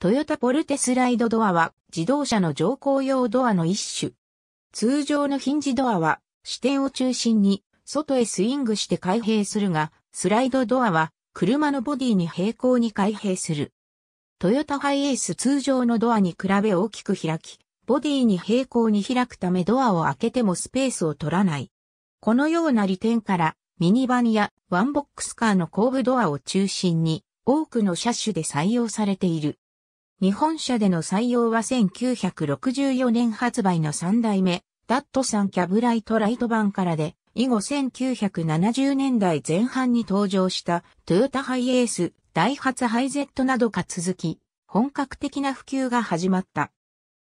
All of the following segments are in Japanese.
トヨタポルテスライドドアは自動車の乗降用ドアの一種。通常のヒンジドアは支点を中心に外へスイングして開閉するが、スライドドアは車のボディに平行に開閉する。トヨタハイエース通常のドアに比べ大きく開き、ボディに平行に開くためドアを開けてもスペースを取らない。このような利点からミニバンやワンボックスカーの後部ドアを中心に多くの車種で採用されている。日本車での採用は1964年発売の3代目、ダットサンキャブライトライト版からで、以後1970年代前半に登場したトヨタハイエース、ダイハツハイゼットなどが続き、本格的な普及が始まった。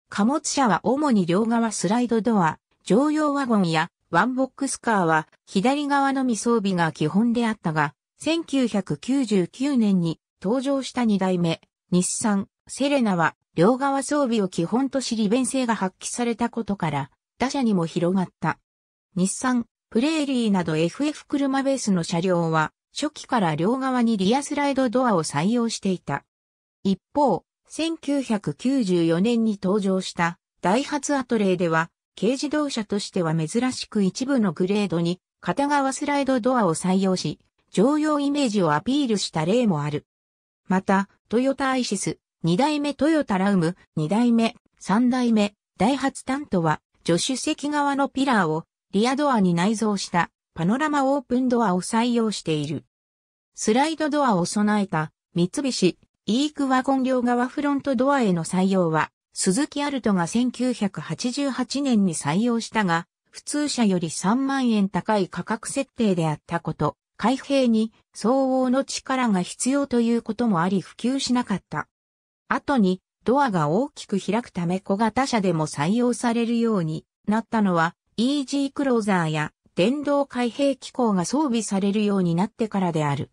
貨物車は主に両側スライドドア、乗用ワゴンやワンボックスカーは左側のみ装備が基本であったが、1999年に登場した2代目、日産、セレナは両側装備を基本とし利便性が発揮されたことから、他社にも広がった。日産、プレーリーなど FF 車ベースの車両は、初期から両側にリアスライドドアを採用していた。一方、1994年に登場したダイハツアトレーでは、軽自動車としては珍しく一部のグレードに片側スライドドアを採用し、常用イメージをアピールした例もある。また、トヨタアイシス、2代目トヨタラウム、2代目、3代目、ダイハツタントは、助手席側のピラーをリアドアに内蔵したパノラマオープンドアを採用している。スライドドアを備えた三菱イークワゴン両側フロントドアへの採用は、鈴木アルトが1988年に採用したが、普通車より3万円高い価格設定であったこと、開閉に相応の力が必要ということもあり普及しなかった。後にドアが大きく開くため小型車でも採用されるようになったのは EG クローザーや電動開閉機構が装備されるようになってからである。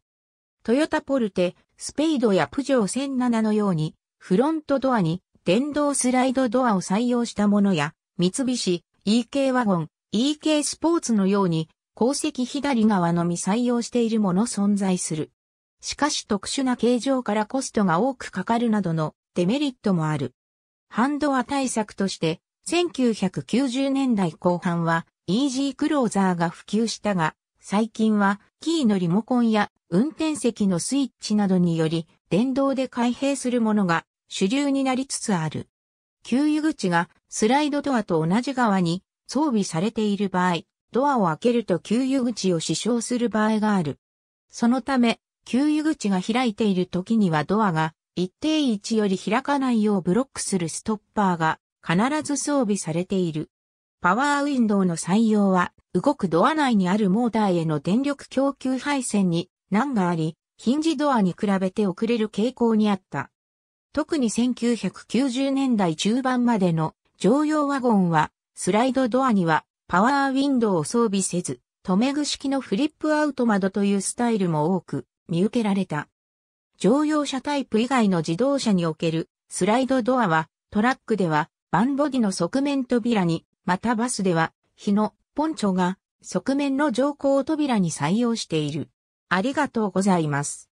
トヨタポルテ、スペイドやプジョー1007のようにフロントドアに電動スライドドアを採用したものや三菱、EK ワゴン、EK スポーツのように後席左側のみ採用しているもの存在する。しかし特殊な形状からコストが多くかかるなどのデメリットもある。ハンドア対策として、1990年代後半は、イージークローザーが普及したが、最近は、キーのリモコンや運転席のスイッチなどにより、電動で開閉するものが主流になりつつある。給油口がスライドドアと同じ側に装備されている場合、ドアを開けると給油口を支障する場合がある。そのため、給油口が開いている時にはドアが一定位置より開かないようブロックするストッパーが必ず装備されている。パワーウィンドウの採用は、動くドア内にあるモーターへの電力供給配線に難があり、ヒンジドアに比べて遅れる傾向にあった。特に1990年代中盤までの乗用ワゴンは、スライドドアにはパワーウィンドウを装備せず、留め具式のフリップアウト窓というスタイルも多く、見受けられた。乗用車タイプ以外の自動車におけるスライドドアはトラックではバンボディの側面扉に、またバスでは日のポンチョが側面の乗降扉に採用している。ありがとうございます。